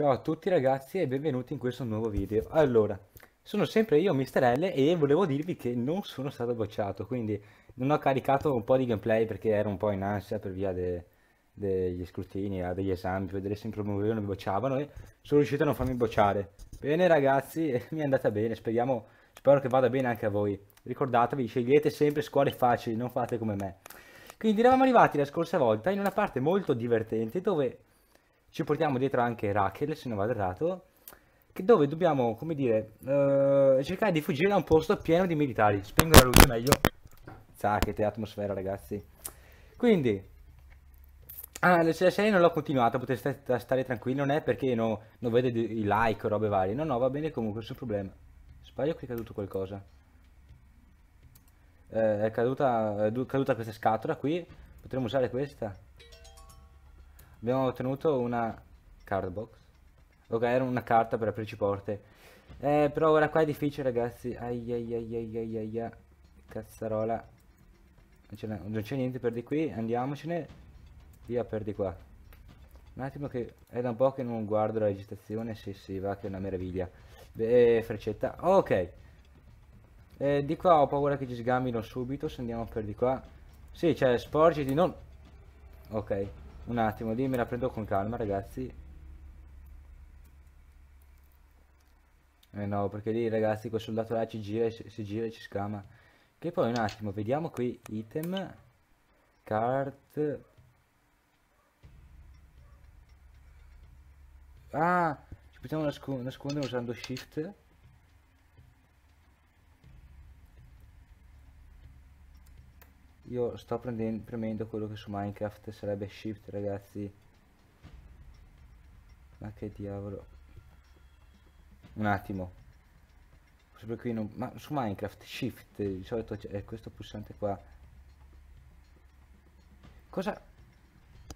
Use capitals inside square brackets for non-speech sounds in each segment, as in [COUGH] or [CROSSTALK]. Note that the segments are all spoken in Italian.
Ciao a tutti ragazzi e benvenuti in questo nuovo video. Allora, sono sempre io Mister L e volevo dirvi che non sono stato bocciato, quindi non ho caricato un po' di gameplay perché ero un po' in ansia per via de degli scrutini, ah, degli esami, per vedere se mi promuovevano mi bocciavano e sono riuscito a non farmi bocciare. Bene ragazzi, [LAUGHS] mi è andata bene, speriamo, spero che vada bene anche a voi. Ricordatevi, scegliete sempre scuole facili, non fate come me. Quindi eravamo arrivati la scorsa volta in una parte molto divertente dove ci portiamo dietro anche Rachel, se non vado errato, dove dobbiamo, come dire, uh, cercare di fuggire da un posto pieno di militari. Spengo la luce meglio. che te atmosfera, ragazzi. Quindi, ah, la serie non l'ho continuata, potete stare tranquilli, non è perché no, non vede i like o robe varie. No, no, va bene comunque, nessun problema. Sbaglio che è caduto qualcosa. Eh, è caduta, è caduta questa scatola qui, potremmo usare questa abbiamo ottenuto una card box. Ok, era una carta per aprirci porte. Eh, però ora qua è difficile, ragazzi. Aiaiaiaiaiaia. Cazzarola. Non c'è niente per di qui, andiamocene. Via per di qua. Un attimo che è da un po' che non guardo la registrazione. Sì, sì, va che è una meraviglia. Beh, eh, freccetta. Ok. Eh, di qua ho paura che ci sgambino subito se andiamo per di qua. Sì, cioè sporgiti, non... Ok. Un attimo, dimmi la prendo con calma, ragazzi. Eh no, perché lì, ragazzi, quel soldato là ci gira, si gira e ci scama. Che poi un attimo, vediamo qui, item, cart... Ah, ci possiamo nascondere usando shift. io sto premendo quello che su Minecraft sarebbe shift ragazzi ma che diavolo un attimo sempre qui non... ma su Minecraft shift di solito è questo pulsante qua cosa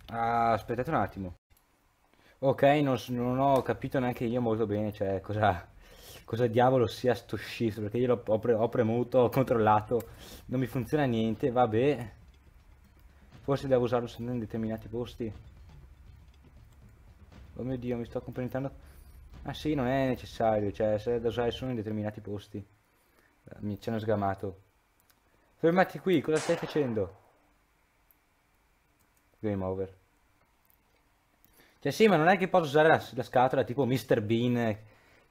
ah, aspettate un attimo ok non, non ho capito neanche io molto bene cioè cosa cosa diavolo sia sto shift, perché io l'ho pre premuto, ho controllato, non mi funziona niente, vabbè. Forse devo usarlo solo in determinati posti. Oh mio dio, mi sto complimentando. Ah sì, non è necessario, cioè se da usare solo in determinati posti. Eh, mi ci hanno sgamato. Fermati qui, cosa stai facendo? Game over. Cioè sì, ma non è che posso usare la, la scatola tipo Mr. Bean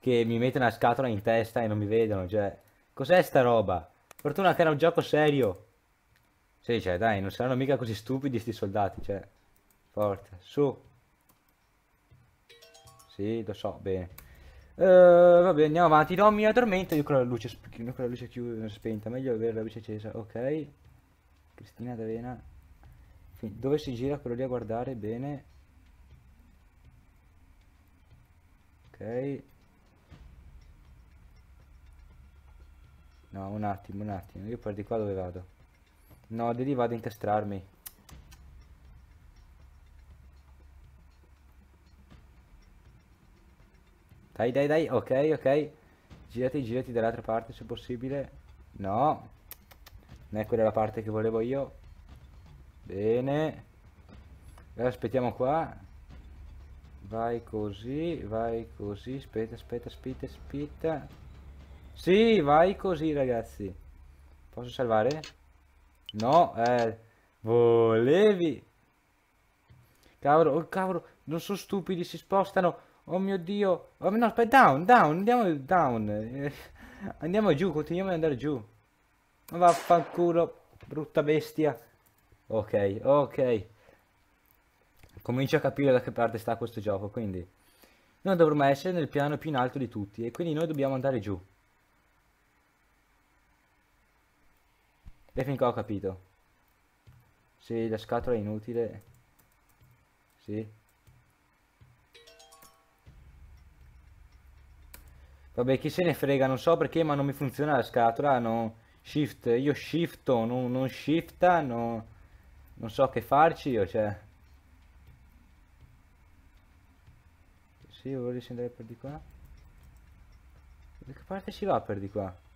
che mi mette una scatola in testa e non mi vedono, cioè, cos'è sta roba? Fortuna che era un gioco serio. Sì, cioè, dai, non saranno mica così stupidi sti soldati, cioè, forte, su. Sì, lo so, bene. Uh, vabbè, andiamo avanti. No, mi addormento io con la luce, con la luce chiusa, spenta. Meglio avere la luce accesa. Ok. Cristina D'Avena. Dove si gira quello lì a guardare? Bene. Ok. No, un attimo, un attimo. Io per di qua dove vado? No, di lì vado a incastrarmi. Dai, dai, dai. Ok, ok. Girati, girati dall'altra parte se possibile. No. Non è quella la parte che volevo io. Bene. Allora aspettiamo qua. Vai così, vai così. Aspetta, aspetta, aspetta, aspetta. Sì, vai così, ragazzi. Posso salvare? No, eh. Volevi. Cavolo, oh cavolo, non sono stupidi, si spostano. Oh mio Dio. Oh, no, aspetta, down, down, andiamo down. Eh, andiamo giù, continuiamo ad andare giù. Vaffanculo, brutta bestia. Ok, ok. Comincio a capire da che parte sta questo gioco, quindi... Noi dovremmo essere nel piano più in alto di tutti e quindi noi dobbiamo andare giù. E fin ho capito. Se la scatola è inutile. Sì. Vabbè, chi se ne frega, non so perché, ma non mi funziona la scatola, no. Shift, io shifto, no, non shifta, no. Non so che farci io, cioè. Sì, voglio scendere per di qua. Da che parte si va per di qua?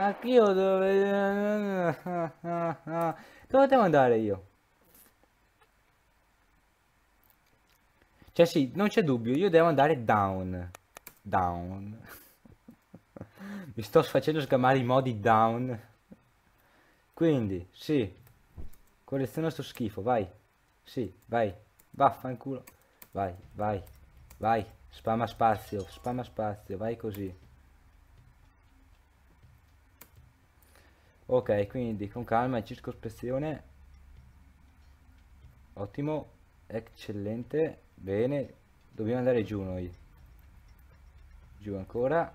anch'io dove... Dove devo andare io? Cioè sì, non c'è dubbio, io devo andare down. Down. [LAUGHS] Mi sto facendo sgamare i modi down. Quindi, sì. Colleziona sto schifo, vai. Sì, vai. Vaffanculo. Vai, vai, vai. Spama spazio, spama spazio, vai così. ok quindi con calma e circospezione ottimo eccellente bene dobbiamo andare giù noi giù ancora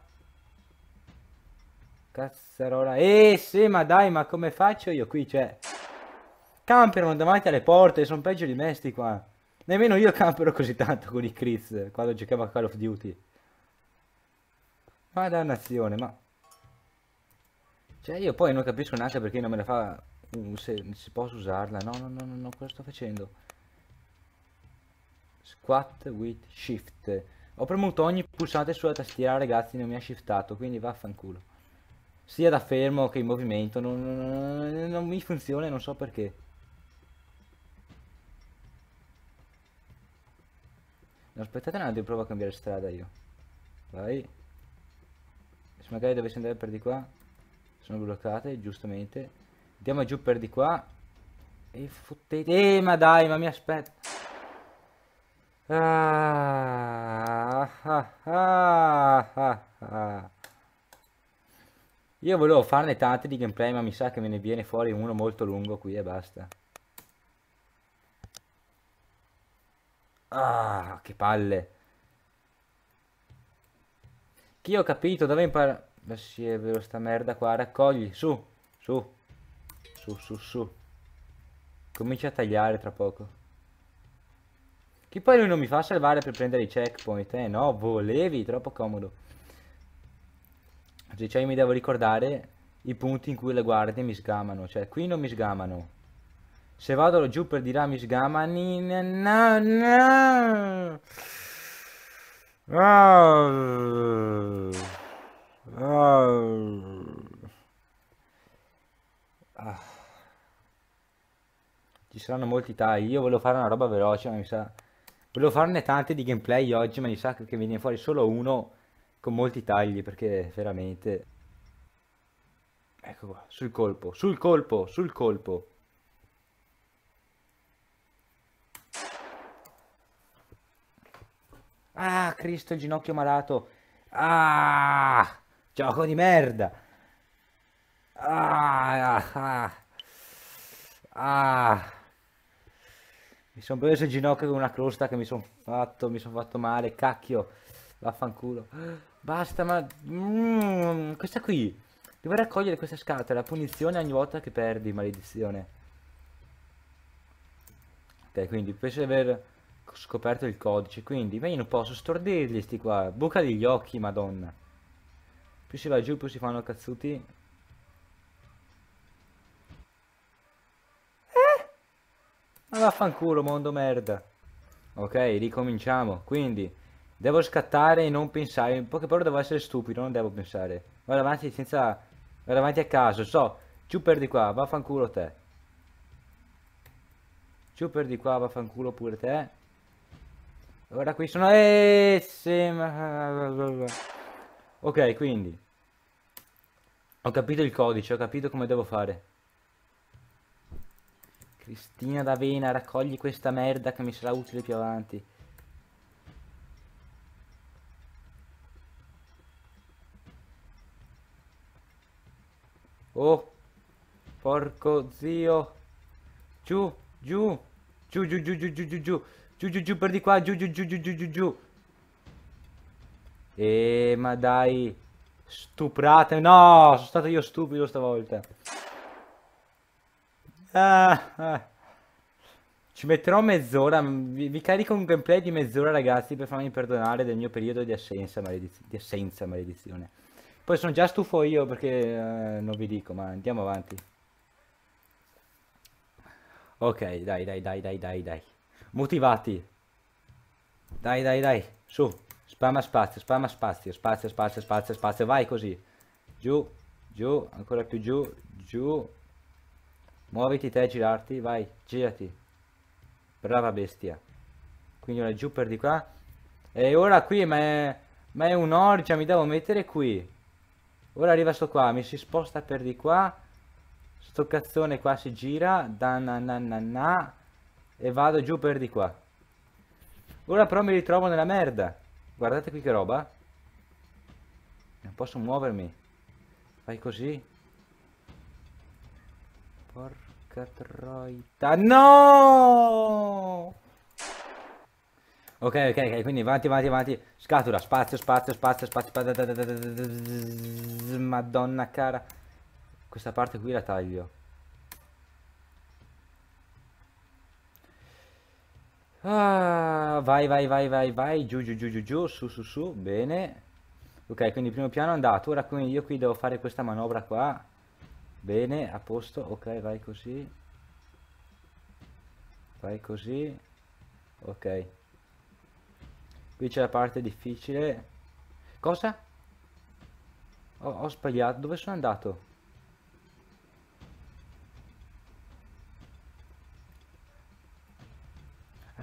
cazzarola eh sì ma dai ma come faccio io qui cioè camperano davanti alle porte sono peggio di me sti qua nemmeno io campero così tanto con i crits quando giocavo a Call of Duty Madonnazione, ma cioè io poi non capisco neanche perché non me la fa... Mm, se, se posso usarla, no, no, no, no, no, cosa sto facendo? Squat with shift. Ho premuto ogni pulsante sulla tastiera, ragazzi, non mi ha shiftato, quindi vaffanculo. Sia da fermo che in movimento, non, non, non mi funziona, e non so perché. No, aspettate un attimo, provo a cambiare strada io. Vai. Se magari dovessi andare per di qua sono bloccate giustamente andiamo giù per di qua e fottete eh, ma dai ma mi aspetta ah, ah, ah, io volevo farne tante di gameplay ma mi sa che me ne viene fuori uno molto lungo qui e basta ah che palle che io ho capito dove imparare ma sì, è vero, sta merda qua, raccogli, su, su, su, su, su. Comincia a tagliare tra poco. Che poi lui non mi fa salvare per prendere i checkpoint, eh, no, volevi, troppo comodo. Cioè, cioè mi devo ricordare i punti in cui le guardie mi sgamano, cioè qui non mi sgamano. Se vado giù per dirà là mi sgamani, no, no. Oh. Ah. Ci saranno molti tagli. Io volevo fare una roba veloce, ma mi sa... Volevo farne tante di gameplay oggi, ma mi sa che viene fuori solo uno con molti tagli, perché veramente... Ecco qua, sul colpo, sul colpo, sul colpo. Ah, Cristo, il ginocchio malato. Ah! Gioco di merda. Ah, ah, ah. ah. Mi sono preso il ginocchio con una crosta che mi sono fatto, mi sono fatto male, cacchio. Vaffanculo. Basta, ma... Mm, questa qui. Devo raccogliere questa scatola, punizione ogni volta che perdi, maledizione. Ok, quindi penso di aver scoperto il codice, quindi ma io non posso stordirgli sti qua, buca degli occhi, madonna. Più si va giù più si fanno cazzuti eh? Ma vaffanculo mondo merda Ok ricominciamo Quindi Devo scattare e non pensare In poche parole devo essere stupido Non devo pensare Vado avanti senza Vado avanti a caso So Giù per di qua Vaffanculo te Giù per di qua vaffanculo pure te Ora qui sono... Eh, sì, ma... Ok, quindi ho capito il codice, ho capito come devo fare. Cristina d'Avena, raccogli questa merda che mi sarà utile più avanti. Oh, porco zio. Giù, giù, giù, giù, giù, giù, giù, giù, giù, giù, giù, giù, per di qua, giù, giù, giù, giù, giù, giù, giù. Eh, ma dai. Stuprate. No, sono stato io stupido stavolta. Ah, ah. Ci metterò mezz'ora. Vi, vi, carico un gameplay di mezz'ora, ragazzi, per farmi perdonare del mio periodo di assenza, malediz di assenza maledizione. Poi sono già stufo io perché eh, non vi dico, ma andiamo avanti. Ok, dai, dai, dai, dai, dai, dai. Motivati. Dai, dai, dai, su. Spamma spazio, spamma spazio, spazio, spazio, spazio, spazio, vai così. Giù, giù, ancora più giù, giù. Muoviti te, girarti, vai, girati. Brava bestia. Quindi ora giù per di qua. E ora qui, ma è, ma è un'orgia, mi devo mettere qui. Ora arriva sto qua, mi si sposta per di qua. Sto cazzone qua si gira, da na na na na. E vado giù per di qua. Ora però mi ritrovo nella merda. Guardate qui che roba. Non posso muovermi. Fai così. Porca troita. No! Ok, ok, ok, quindi avanti, avanti, avanti. Scatola, spazio, spazio, spazio, spazio. spazio. Madonna cara. Questa parte qui la taglio. Ah, vai, vai, vai, vai, vai, giù, giù, giù, giù, giù, su, su, su, bene. Ok, quindi primo piano è andato, ora quindi io qui devo fare questa manovra qua. Bene, a posto, ok, vai così. Vai così. Ok. Qui c'è la parte difficile. Cosa? Ho, ho sbagliato, dove sono andato?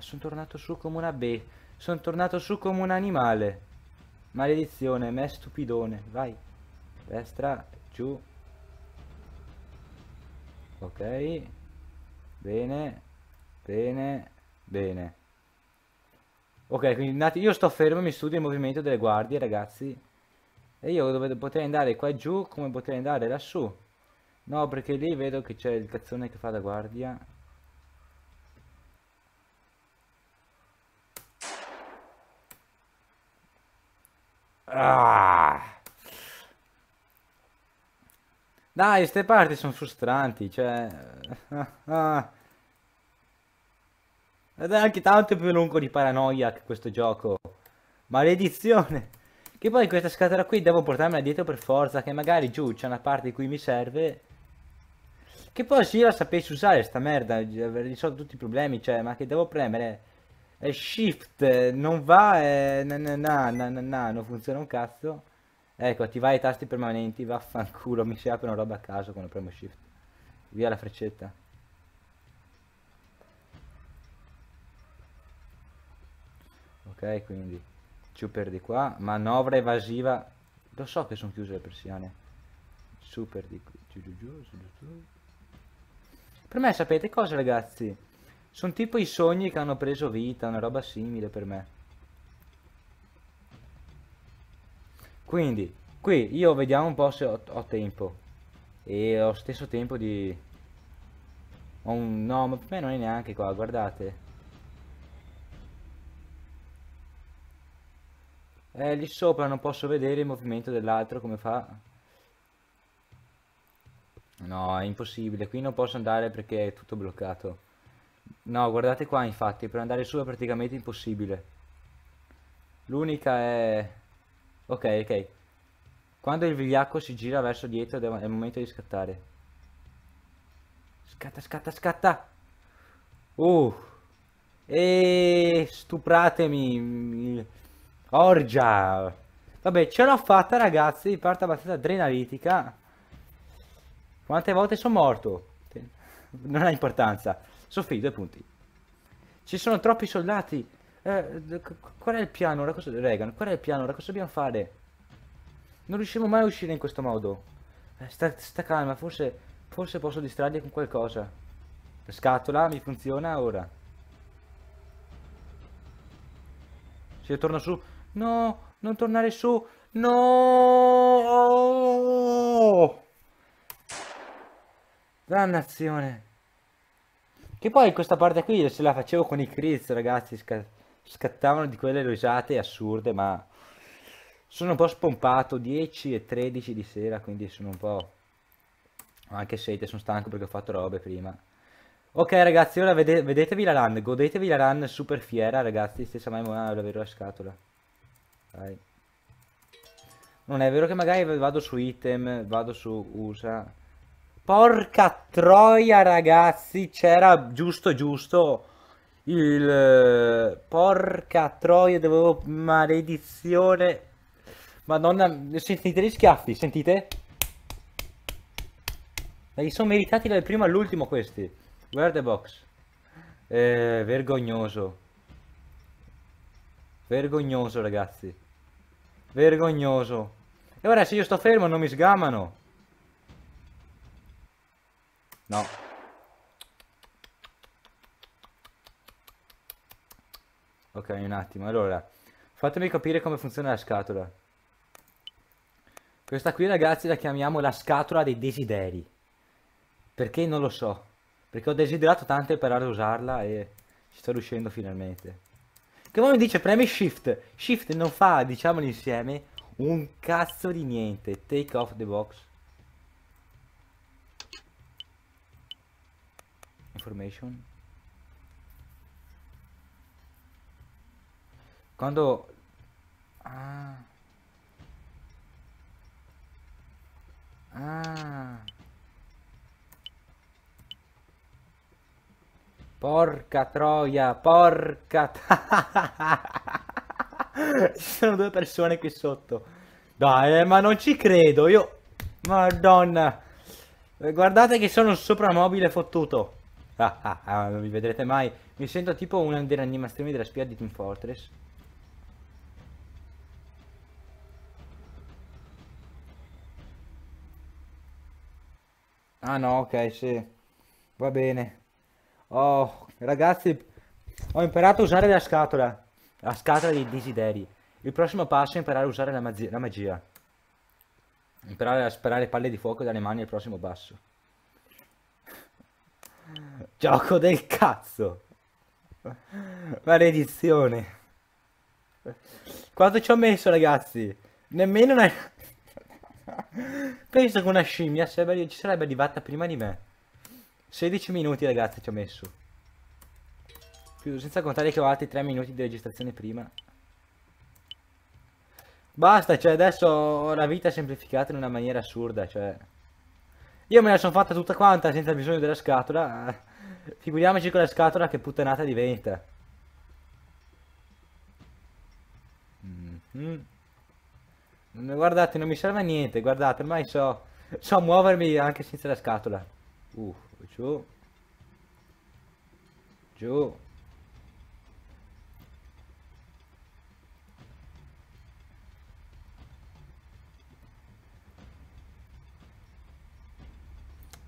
sono tornato su come una be. Sono tornato su come un animale. Maledizione, me stupidone. Vai. Destra, giù. Ok. Bene. Bene. Bene. Ok, quindi io sto fermo, mi studio il movimento delle guardie, ragazzi. E io dove potrei andare qua giù, come potrei andare lassù. No, perché lì vedo che c'è il cazzone che fa da guardia. Ah. Dai, queste parti sono frustranti, cioè... [LAUGHS] Ed è anche tanto più lungo di Paranoia che questo gioco. Maledizione! Che poi questa scatola qui devo portarmela dietro per forza, che magari giù c'è una parte di cui mi serve. Che poi se io la sapessi usare sta merda, avrei risolto tutti i problemi, cioè, ma che devo premere? E shift non va e na na na na na non funziona un cazzo. Ecco, attivare i tasti permanenti, vaffanculo, mi si apre una roba a caso quando premo shift. Via la freccetta. Ok, quindi super di qua, manovra evasiva. Lo so che sono chiuse le persiane. Super di qui. Per me sapete cosa ragazzi? Sono tipo i sogni che hanno preso vita, una roba simile per me. Quindi, qui io vediamo un po' se ho, ho tempo. E ho stesso tempo di... Ho un... No, ma per me non è neanche qua, guardate. Eh, lì sopra non posso vedere il movimento dell'altro come fa. No, è impossibile. Qui non posso andare perché è tutto bloccato. No, guardate qua infatti, per andare su è praticamente impossibile. L'unica è... Ok, ok. Quando il vigliacco si gira verso dietro è il momento di scattare. Scatta, scatta, scatta! Uh! E stupratemi! Orgia! Vabbè, ce l'ho fatta ragazzi, parte abbastanza adrenalitica. Quante volte sono morto? Non ha importanza soffrì due punti. Ci sono troppi soldati. Eh, qual è il piano? Ora cosa... Reagan, qual è il piano? Ora cosa dobbiamo fare? Non riusciamo mai a uscire in questo modo. Eh, sta, sta, calma, forse, forse posso distrarli con qualcosa. La scatola mi funziona ora. Se io torno su... No, non tornare su. No! Dannazione. Che poi questa parte qui se la facevo con i Criz, ragazzi, sca scattavano di quelle risate assurde, ma sono un po' spompato, 10 e 13 di sera, quindi sono un po'... anche sete, sono stanco perché ho fatto robe prima. Ok ragazzi, ora vede vedetevi la run, godetevi la run super fiera ragazzi, stessa mai ah, la scatola. Dai. Non è vero che magari vado su item, vado su usa, Porca troia, ragazzi. C'era giusto, giusto. Il... Eh, porca troia, dovevo... Maledizione. Madonna, sentite gli schiaffi, sentite? Ma gli sono meritati dal primo all'ultimo questi. Guarda box. Eh, vergognoso. Vergognoso, ragazzi. Vergognoso. E ora se io sto fermo non mi sgamano. No. Ok, un attimo. Allora, fatemi capire come funziona la scatola. Questa qui, ragazzi, la chiamiamo la scatola dei desideri. Perché non lo so. Perché ho desiderato tanto imparare a usarla e ci sto riuscendo finalmente. Che poi mi dice premi shift. Shift non fa, diciamolo insieme, un cazzo di niente. Take off the box. information quando ah ah porca troia porca [LAUGHS] ci sono due persone qui sotto dai eh, ma non ci credo io madonna guardate che sono sopra mobile fottuto Ah, [LAUGHS] ah, ah, non mi vedrete mai. Mi sento tipo una delle animazioni della spia di Team Fortress. Ah no, ok, sì. Va bene. Oh, ragazzi, ho imparato a usare la scatola. La scatola dei desideri. Il prossimo passo è imparare a usare la, magia. La magia. Imparare a sparare palle di fuoco dalle mani al prossimo passo. Gioco del cazzo. Maledizione. Quanto ci ho messo, ragazzi? Nemmeno una... Penso che una scimmia sarebbe... ci sarebbe arrivata prima di me. 16 minuti, ragazzi, ci ho messo. Più, senza contare che ho altri 3 minuti di registrazione prima. Basta, cioè, adesso ho la vita semplificata in una maniera assurda, cioè... Io me la sono fatta tutta quanta senza bisogno della scatola. Figuriamoci con la scatola che puttanata diventa. Mm -hmm. Guardate, non mi serve a niente, guardate, ormai so, so muovermi anche senza la scatola. Uh, giù. Giù.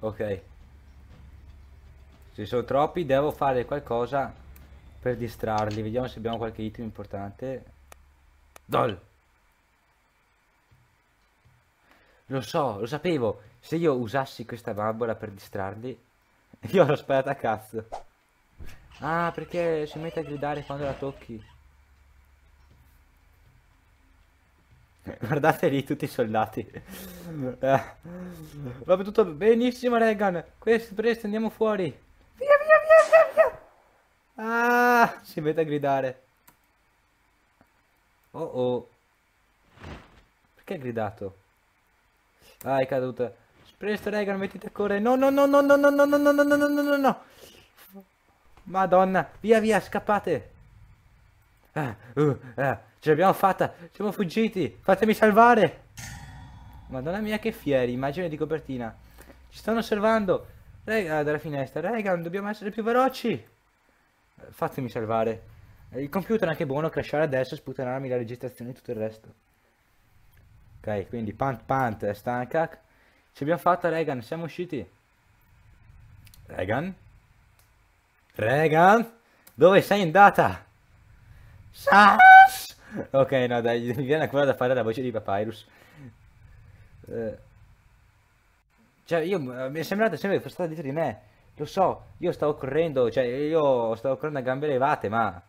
Ok. Ci sono troppi, devo fare qualcosa per distrarli. Vediamo se abbiamo qualche item importante. Dol! Lo so, lo sapevo. Se io usassi questa bambola per distrarli, [LAUGHS] io l'ho sparata a cazzo. Ah, perché si mette a gridare quando la tocchi. [LAUGHS] Guardate lì tutti i soldati. [LAUGHS] Va tutto benissimo, Regan. Questo presto andiamo fuori. Ah, si mette a gridare. Oh oh. Perché ha gridato? Ah, è caduta. Presto, raga, mettete a correre. No, no, no, no, no, no, no, no, no, no, no, no, no, no, no. Madonna, via, via, scappate. Ah, uh, ah, ce l'abbiamo fatta, siamo fuggiti. Fatemi salvare. Madonna mia, che fieri, immagine di copertina. Ci stanno osservando. Raga, dalla finestra, raga, dobbiamo essere più veloci. Eh, fatemi salvare. Eh, il computer è anche buono, crashare adesso e sputanarmi la registrazione e tutto il resto. Ok, quindi Pant Pant è stanca. Ci abbiamo fatta Regan, siamo usciti. Regan? Regan? Dove sei andata? Sas! Ok, no dai, [LAUGHS] mi viene ancora da fare la voce di Papyrus. Eh. Cioè, io, eh, mi è sembrato sempre che fosse stata dietro di me. Lo so, io stavo correndo, cioè io stavo correndo a gambe levate, ma...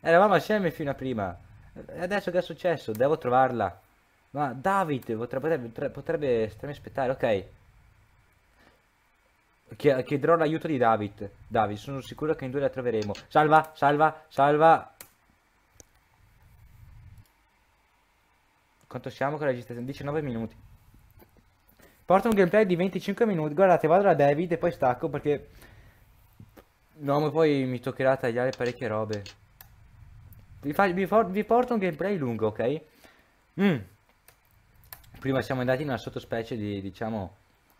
Eravamo assieme fino a prima. E Adesso che è successo? Devo trovarla. Ma David potrebbe, potrebbe starmi aspettare, ok. Chiederò l'aiuto di David. David, sono sicuro che in due la troveremo. Salva, salva, salva. Quanto siamo con la registrazione? 19 minuti. Porta un gameplay di 25 minuti. Guardate, vado da David e poi stacco perché... No, ma poi mi toccherà tagliare parecchie robe. Vi, fa... vi, for... vi porto un gameplay lungo, ok? Mm. Prima siamo andati in una sottospecie di, diciamo,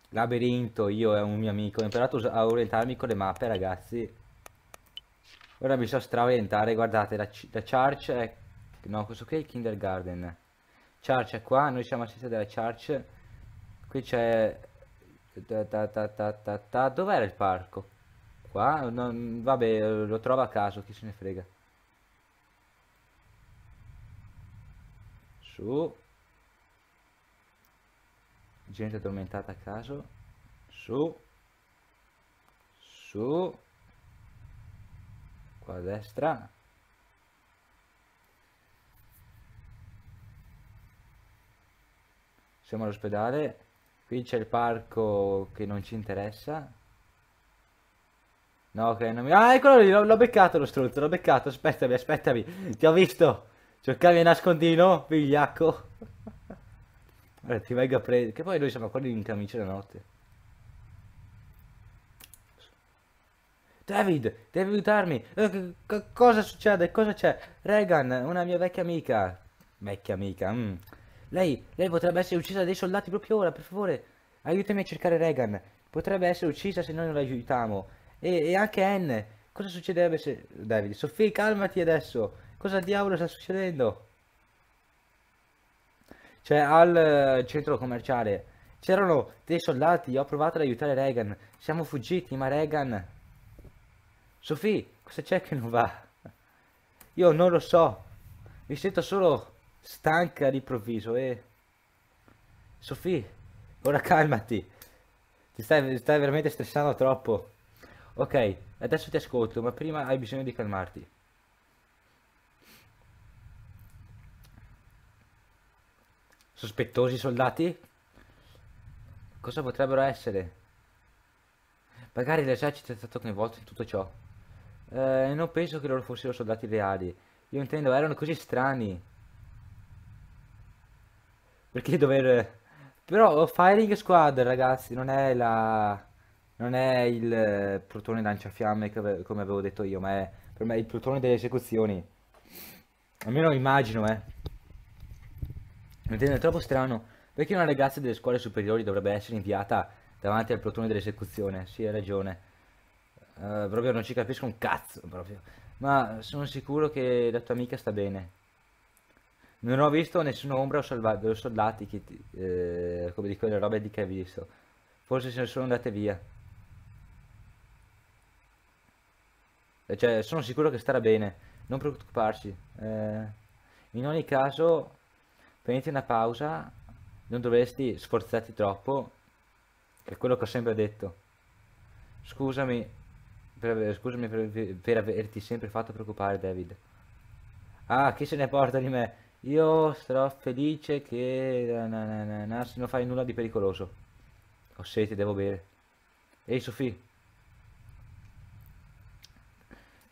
labirinto. Io e un mio amico. Ho imparato a orientarmi con le mappe, ragazzi. Ora mi so straorientare. Guardate, la, la church è... No, questo qui è il kindergarten. Church è qua. Noi siamo a sinistra della church Qui c'è... Da, da, da, da, da. Dov'era il parco? Qua? Non... Vabbè, lo trovo a caso, chi se ne frega. Su. Gente addormentata a caso. Su. Su. Qua a destra. Siamo all'ospedale. Qui c'è il parco che non ci interessa. No, che okay, non mi... Ah, eccolo lì, l'ho beccato lo struzzo, l'ho beccato. Aspettami, aspettami. Ti ho visto. Cercavi di nascondino, vigliacco. Guarda, [LAUGHS] ti vengo a prendere. Che poi noi siamo quelli in camicia la notte. David, devi aiutarmi. Eh, c cosa succede? Cosa c'è? Regan, una mia vecchia amica. Vecchia amica, mm. Lei, lei potrebbe essere uccisa dai soldati proprio ora, per favore. Aiutami a cercare Regan. Potrebbe essere uccisa se noi non l'aiutiamo. E, e, anche Anne. Cosa succederebbe se... David, Sofì, calmati adesso. Cosa diavolo sta succedendo? Cioè, al eh, centro commerciale c'erano dei soldati. Ho provato ad aiutare Regan. Siamo fuggiti, ma Regan... Sofì, cosa c'è che non va? Io non lo so. Mi sento solo stanca all'improvviso e... Eh. Sofì, ora calmati. Ti stai, stai veramente stressando troppo. Ok, adesso ti ascolto, ma prima hai bisogno di calmarti. Sospettosi soldati? Cosa potrebbero essere? Magari l'esercito è stato coinvolto in tutto ciò. Eh, non penso che loro fossero soldati reali. Io intendo, erano così strani. Perché dover... Però Firing Squad, ragazzi, non è la... Non è il plutone lanciafiamme come avevo detto io, ma è per me il plutone delle esecuzioni. Almeno immagino, eh. è troppo strano. Perché una ragazza delle scuole superiori dovrebbe essere inviata davanti al plotone dell'esecuzione? Sì, hai ragione. Uh, proprio non ci capisco un cazzo, proprio. Ma sono sicuro che la tua amica sta bene. Non ho visto nessuna ombra o soldati che ti, eh, come di quelle robe di che hai visto. Forse se ne sono andate via. Cioè, sono sicuro che starà bene. Non preoccuparsi. Eh, in ogni caso, prenditi una pausa. Non dovresti sforzarti troppo. È quello che ho sempre detto. Scusami per, scusami per, per averti sempre fatto preoccupare, David. Ah, chi se ne porta di me? Io sarò felice che... Na, na, na, se non fai nulla di pericoloso. Ho sete, devo bere. Ehi Sofì.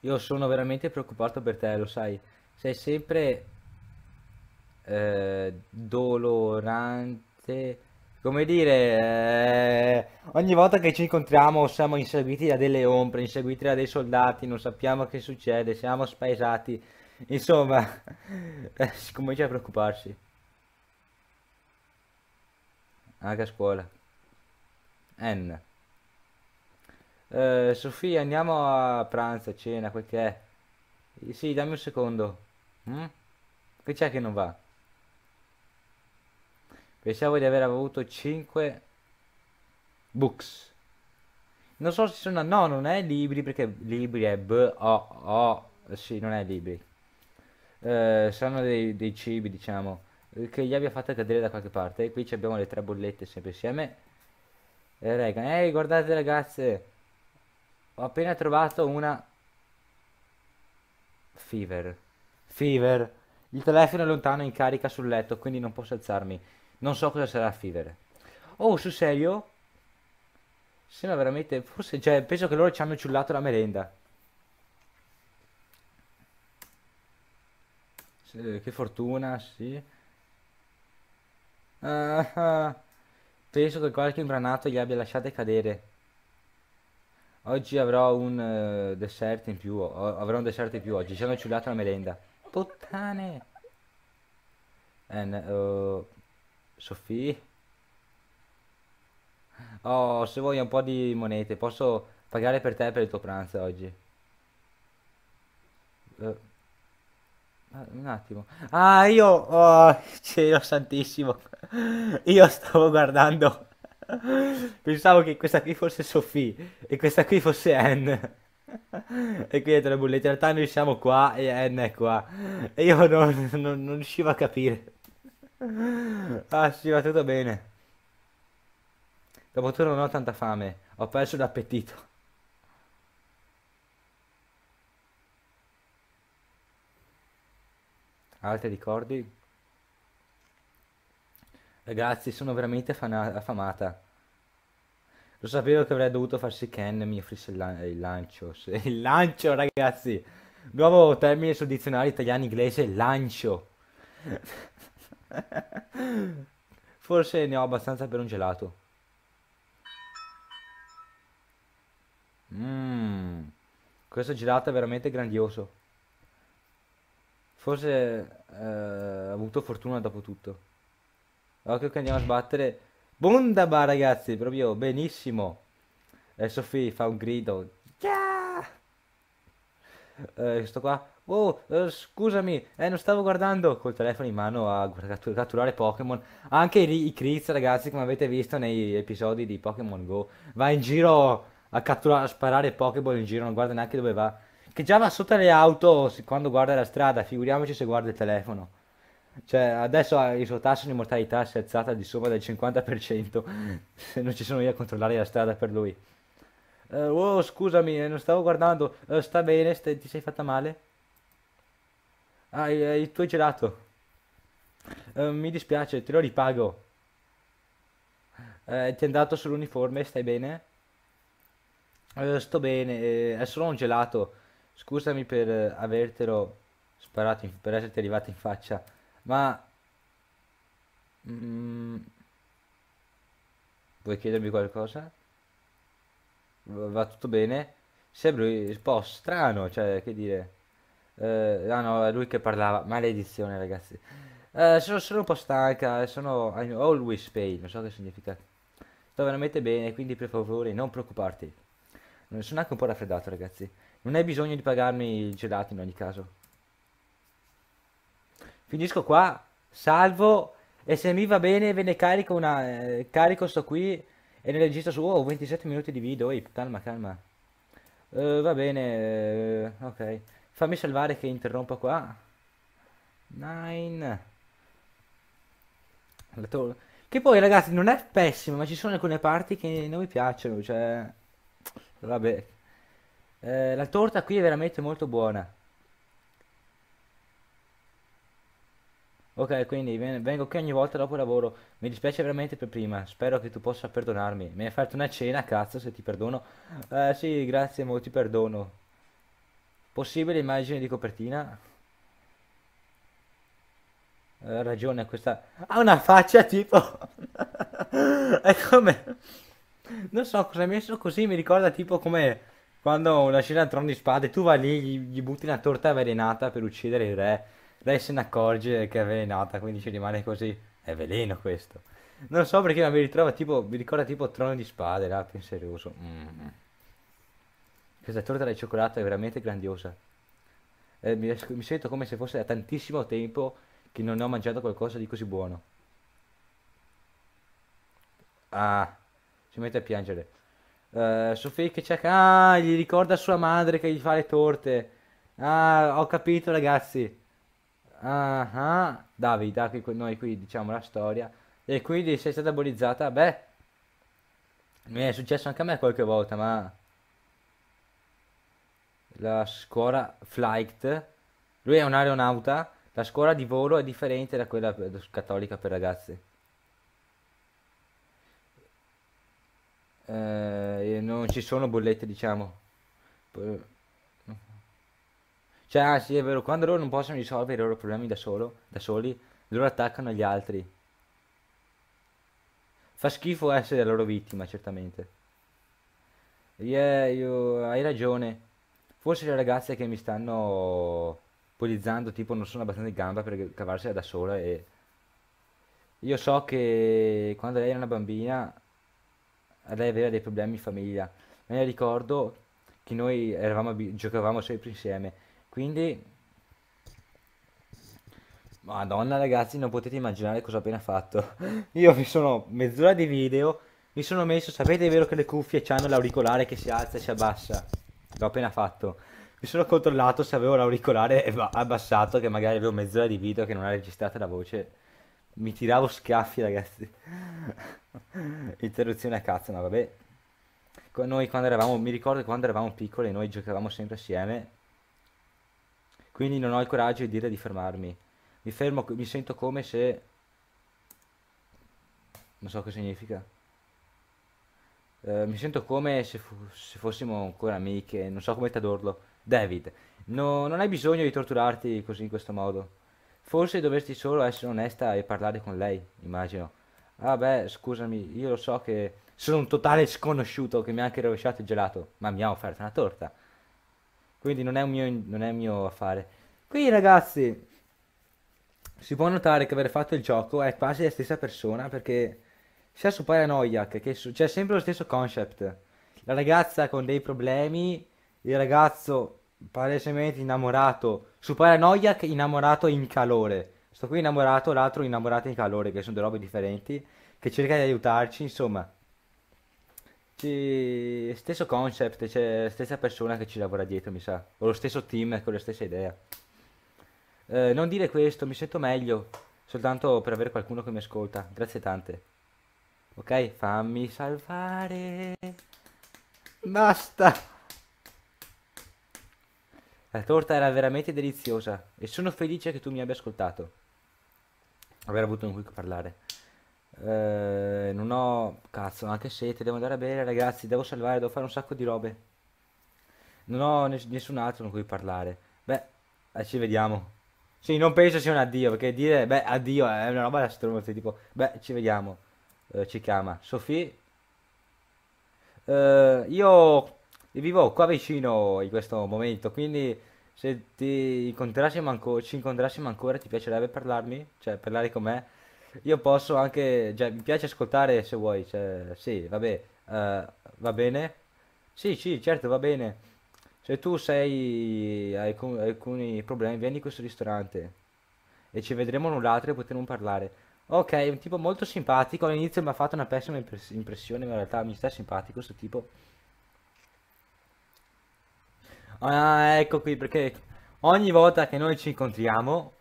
Io sono veramente preoccupato per te, lo sai. Sei sempre... Eh, dolorante come dire, eh, ogni volta che ci incontriamo siamo inseguiti da delle ombre, inseguiti da dei soldati, non sappiamo che succede, siamo spaesati, Insomma, [LAUGHS] eh, si comincia a preoccuparsi. Anche a scuola. N. Eh, Sofia, andiamo a pranzo, cena, quel che è. Sì, dammi un secondo. Mm? Che c'è che non va? Pensavo di aver avuto 5 books. Non so se sono... No, non è libri perché libri è B-O-O. -O. Sì, non è libri eh, saranno dei, dei, cibi, diciamo, che gli abbia fatto cadere da qualche parte. E qui abbiamo le tre bollette sempre insieme. E eh, rega, ehi, hey, guardate ragazze, ho appena trovato una Fever. Fever. Il telefono è lontano in carica sul letto, quindi non posso alzarmi. Non so cosa sarà Fever. Oh, su serio? Sembra veramente... Forse, cioè, penso che loro ci hanno ciullato la merenda. eh, che fortuna, sì. Ah, ah. Penso che qualche imbranato gli abbia lasciate cadere. Oggi avrò un eh, dessert in più, o, avrò un dessert in più oggi, ci hanno ciullato la merenda. Puttane! And, uh, Sophie? Oh, se vuoi un po' di monete, posso pagare per te per il tuo pranzo oggi. Uh. Ah, un attimo. Ah, io... Oh, cielo [LAUGHS] santissimo. Io stavo guardando... Pensavo che questa qui fosse Sophie e questa qui fosse Anne. E qui è la bulletta. In realtà noi siamo qua e Anne è qua. E io non, [LAUGHS] non, non riuscivo a capire. Ah, sì, va tutto bene. Dopotutto non ho tanta fame. Ho perso l'appetito. altri ricordi? Ragazzi, sono veramente affamata. Lo sapevo che avrei dovuto farsi Ken mi offrisse il, lan il lancio. [LAUGHS] Il lancio, ragazzi! Nuovo termine sul dizionario italiano-inglese, lancio. [LAUGHS] Forse ne ho abbastanza per un gelato. Mmm, questo gelato è veramente grandioso. Forse eh, ha avuto fortuna dopo tutto. Occhio che andiamo a sbattere. Bondaba ragazzi, proprio benissimo. E eh, Sofì fa un grido. Yeah! Eh, sto qua. Oh, eh, scusami, eh, non stavo guardando col telefono in mano a catturare Pokémon. Anche i, i Kriz, ragazzi, come avete visto negli episodi di Pokémon Go, va in giro a catturare, a sparare Pokémon in giro, non guarda neanche dove va che già va sotto le auto quando guarda la strada, figuriamoci se guarda il telefono. Cioè, adesso il suo tasso di mortalità si è alzata di sopra del 50%, [LAUGHS] se non ci sono io a controllare la strada per lui. Uh, oh, scusami, eh, non stavo guardando. Uh, sta bene, sta, ti sei fatta male? Ah, il, il tuo gelato. Uh, mi dispiace, te lo ripago. Uh, ti è andato sull'uniforme, stai bene? sto bene, è solo un gelato. Scusami per eh, avertelo sparato, in, per esserti arrivato in faccia, ma... Mm, vuoi chiedermi qualcosa? Va tutto bene? Sembra un po' strano, cioè, che dire... Eh, ah no, è lui che parlava, maledizione ragazzi. Eh, sono, sono un po' stanca, sono always paid, non so che significa. Sto veramente bene, quindi per favore non preoccuparti. Sono anche un po' raffreddato ragazzi. Non hai bisogno di pagarmi il gelato in ogni caso. Finisco qua, salvo e se mi va bene ve ne carico una... Eh, carico sto qui e ne registro su... Oh, 27 minuti di video, Ehi, calma, calma. Uh, va bene, uh, ok. Fammi salvare che interrompo qua. Nine. Che poi ragazzi non è pessimo, ma ci sono alcune parti che non mi piacciono, cioè... Vabbè, eh, la torta qui è veramente molto buona. Ok, quindi vengo qui ogni volta dopo lavoro. Mi dispiace veramente per prima. Spero che tu possa perdonarmi. Mi hai fatto una cena, cazzo, se ti perdono. Eh, sì, grazie, mo ti perdono. Possibile immagine di copertina? Eh, ragione questa... Ha una faccia tipo... [LAUGHS] È come... Non so cosa hai messo così, mi ricorda tipo come... Quando una scena al trono di spade, tu vai lì, gli, gli butti una torta avvelenata per uccidere il re. Il re se ne accorge che è avvelenata, quindi ci rimane così. È veleno questo. Non so perché, ma mi ritrova tipo. Mi ricorda tipo Trono di Spade, là, più serioso. Mm. Mm-hmm. Questa torta di cioccolato è veramente grandiosa. Eh, mi, mi, sento come se fosse da tantissimo tempo che non ho mangiato qualcosa di così buono. Ah, si mette a piangere. Uh, eh, Sofì che c'è. Ah, gli ricorda sua madre che gli fa le torte. Ah, ho capito ragazzi. Ah, ah. Davide, Davida, qui, noi qui diciamo la storia. E quindi sei stata bullizzata? Beh, mi è successo anche a me qualche volta, ma... La scuola flight. Lui è un aeronauta. La scuola di volo è differente da quella cattolica per ragazzi. eh, non ci sono bollette diciamo cioè ah, sì è vero quando loro non possono risolvere i loro problemi da, solo, da soli loro attaccano gli altri fa schifo essere la loro vittima certamente yeah, io, hai ragione forse le ragazze che mi stanno polizzando tipo non sono abbastanza in gamba per cavarsela da sola e io so che quando lei era una bambina ad avere dei problemi in famiglia. Me ne ricordo che noi eravamo, giocavamo sempre insieme, quindi... Madonna ragazzi, non potete immaginare cosa ho appena fatto. [LAUGHS] Io mi sono mezz'ora di video, mi sono messo, sapete è vero che le cuffie hanno l'auricolare che si alza e si abbassa? L'ho appena fatto. Mi sono controllato se avevo l'auricolare abbassato, che magari avevo mezz'ora di video che non ha registrato la voce. Mi tiravo schiaffi, ragazzi. Interruzione a cazzo, ma vabbè. noi quando eravamo, mi ricordo quando eravamo piccoli, noi giocavamo sempre assieme. Quindi non ho il coraggio di dire di fermarmi. Mi fermo, mi sento come se... Non so che significa. Eh, mi sento come se, se, fossimo ancora amiche, non so come tradurlo. David, no, non hai bisogno di torturarti così in questo modo. Forse dovresti solo essere onesta e parlare con lei, immagino. Ah beh, scusami, io lo so che sono un totale sconosciuto che mi ha anche rovesciato il gelato, ma mi ha offerto una torta. Quindi non è un mio, non è un mio affare. Qui ragazzi, si può notare che aver fatto il gioco è quasi la stessa persona perché sia su Paranoiac che su, c'è sempre lo stesso concept. La ragazza con dei problemi, il ragazzo palesemente innamorato. Su Paranoia innamorato in calore. Sto qui innamorato, l'altro innamorato in calore, che sono due robe differenti, che cerca di aiutarci, insomma. Ci... Stesso concept, c'è cioè, stessa persona che ci lavora dietro, mi sa. O lo stesso team con ecco, la stessa idea. Eh, non dire questo, mi sento meglio, soltanto per avere qualcuno che mi ascolta. Grazie tante. Ok, fammi salvare. Basta. La torta era veramente deliziosa e sono felice che tu mi abbia ascoltato. Aver avuto un qui parlare. Eh, non ho... Cazzo, anche sete, devo andare a bere, ragazzi, devo salvare, devo fare un sacco di robe. Non ho nessun altro con cui parlare. Beh, eh, ci vediamo. Sì, non penso sia un addio, perché dire, beh, addio è una roba da stronzi, tipo, beh, ci vediamo. Eh, ci chiama. Sofì? Eh, io vivo qua vicino in questo momento, quindi se ti incontrassimo ancora, ci incontrassimo ancora, ti piacerebbe parlarmi? Cioè, parlare con me? Io posso anche, cioè, mi piace ascoltare se vuoi, cioè, sì, vabbè, eh, va bene? Sì, sì, certo, va bene. Se tu sei, hai alcun- alcuni problemi, vieni in questo ristorante e ci vedremo null'altro e potremo parlare. Ok, un tipo molto simpatico, all'inizio mi ha fatto una pessima impressione, ma in realtà mi sta simpatico questo tipo. Ah, ecco qui perché ogni volta che noi ci incontriamo,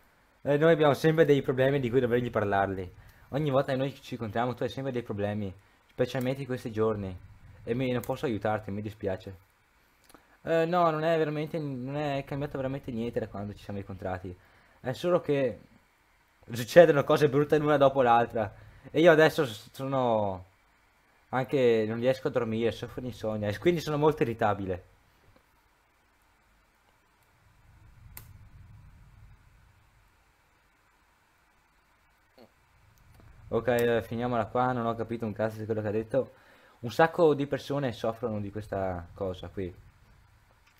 eh, noi abbiamo sempre dei problemi di cui dovrei parlarli. Ogni volta che noi ci incontriamo tu hai sempre dei problemi, specialmente in questi giorni. E mi, non posso aiutarti, mi dispiace. Eh, no, non è veramente, non è cambiato veramente niente da quando ci siamo incontrati. È solo che succedono cose brutte l'una dopo l'altra. E io adesso sono... Anche non riesco a dormire, soffro di insonnia e quindi sono molto irritabile. Ok, eh, finiamola qua, non ho capito un cazzo di quello che ha detto. Un sacco di persone soffrono di questa cosa qui.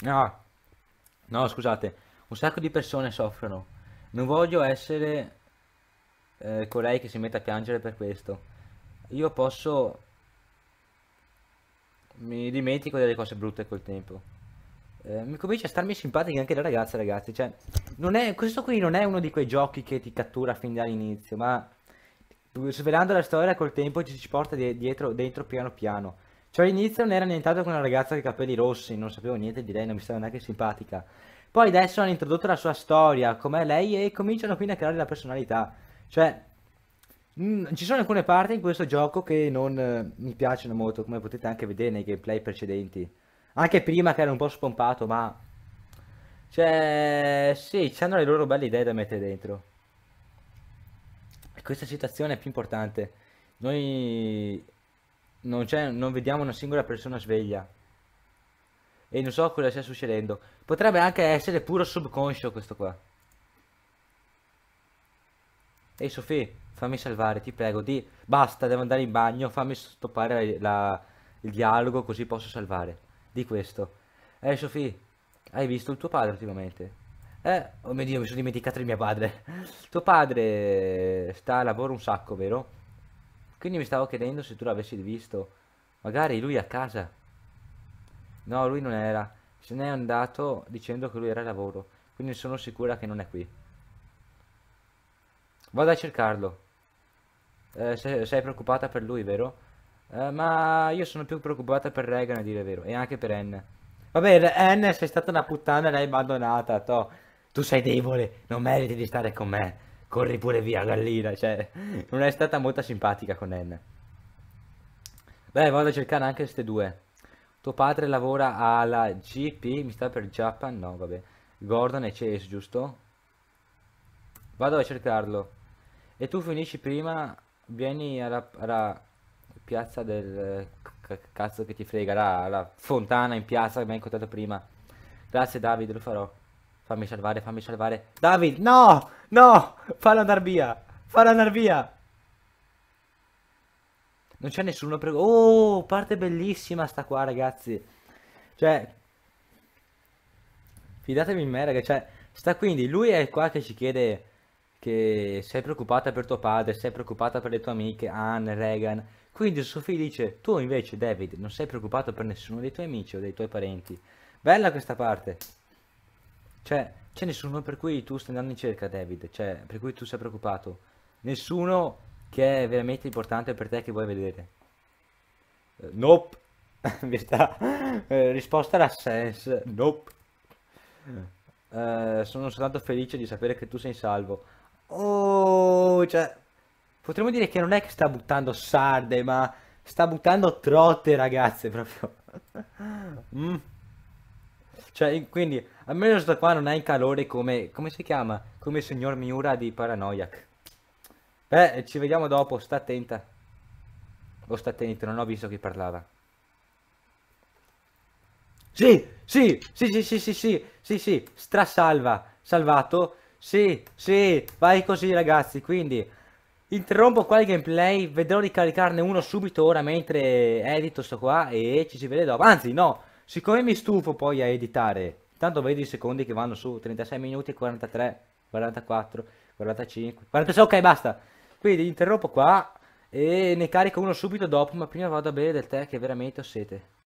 No, no, scusate, un sacco di persone soffrono. Non voglio essere eh, colei che si mette a piangere per questo. Io posso... Mi dimentico delle cose brutte col tempo. Eh, mi comincia a starmi simpatiche anche le ragazze, ragazzi. Cioè, non è, questo qui non è uno di quei giochi che ti cattura fin dall'inizio, ma Svelando la storia col tempo ci si porta dietro, dentro piano piano. Cioè all'inizio non era nient'altro con una ragazza con i capelli rossi, non sapevo niente di lei, non mi stava neanche simpatica. Poi adesso hanno introdotto la sua storia, com'è lei, e cominciano quindi a creare la personalità. Cioè, mh, mm, ci sono alcune parti in questo gioco che non eh, mi piacciono molto, come potete anche vedere nei gameplay precedenti. Anche prima che era un po' spompato, ma... Cioè, sì, hanno le loro belle idee da mettere dentro questa situazione è più importante. Noi non, non vediamo una singola persona sveglia. E non so cosa stia succedendo. Potrebbe anche essere puro subconscio questo qua. Ehi Sofì, fammi salvare, ti prego, di... Basta, devo andare in bagno, fammi stoppare la... il dialogo così posso salvare. Di questo. Ehi Sofì, hai visto il tuo padre ultimamente? Eh, oh mio Dio, mi sono dimenticato di mio padre. Tuo padre sta a lavoro un sacco, vero? Quindi mi stavo chiedendo se tu l'avessi visto. Magari lui a casa. No, lui non era. Se n'è andato dicendo che lui era a lavoro. Quindi sono sicura che non è qui. Vado a cercarlo. Eh, sei, sei, preoccupata per lui, vero? Eh, ma io sono più preoccupata per Regan, a dire il vero. E anche per Anne. Vabbè, Anne sei stata una puttana e l'hai abbandonata, toh tu sei debole, non meriti di stare con me, corri pure via gallina, cioè, non è stata molto simpatica con N. Beh, vado a cercare anche queste due. Tuo padre lavora alla GP, mi sta per Japan, no vabbè, Gordon e Chase, giusto? Vado a cercarlo. E tu finisci prima, vieni alla, alla piazza del cazzo che ti frega, alla, alla fontana in piazza che mi hai incontrato prima. Grazie Davide, lo farò. Fammi salvare, fammi salvare. David, no! No! Fallo andare via! Fallo andare via! Non c'è nessuno prego. Oh, parte bellissima sta qua, ragazzi. Cioè, fidatevi in me, ragazzi. Cioè, sta quindi, lui è qua che ci chiede che sei preoccupata per tuo padre, sei preoccupata per le tue amiche, Anne, Regan. Quindi Sofì dice, tu invece, David, non sei preoccupato per nessuno dei tuoi amici o dei tuoi parenti. Bella questa parte. Cioè, c'è nessuno per cui tu stai andando in cerca, David, cioè, per cui tu sei preoccupato. Nessuno che è veramente importante per te che vuoi vedere. Eh, nope. In [LAUGHS] verità, eh, risposta alla sense. Nope. Eh, sono soltanto felice di sapere che tu sei in salvo. Oh, cioè, potremmo dire che non è che sta buttando sarde, ma sta buttando trotte, ragazze, proprio. [LAUGHS] mm. Cioè, quindi, almeno sto qua non è in calore come, come si chiama? Come il signor Miura di Paranoiac. Beh, ci vediamo dopo, sta attenta. Oh, sta attenta, non ho visto chi parlava. Sì, sì, sì, sì, sì, sì, sì, sì, sì, strasalva, salvato. Sì, sì, vai così ragazzi, quindi interrompo qua il gameplay, vedrò di caricarne uno subito ora mentre edito sto qua e ci si vede dopo. Anzi, no, Siccome mi stufo poi a editare, tanto vedi i secondi che vanno su 36 minuti, 43, 44, 45, 46, ok basta. Quindi interrompo qua e ne carico uno subito dopo, ma prima vado a bere del tè che veramente ho sete.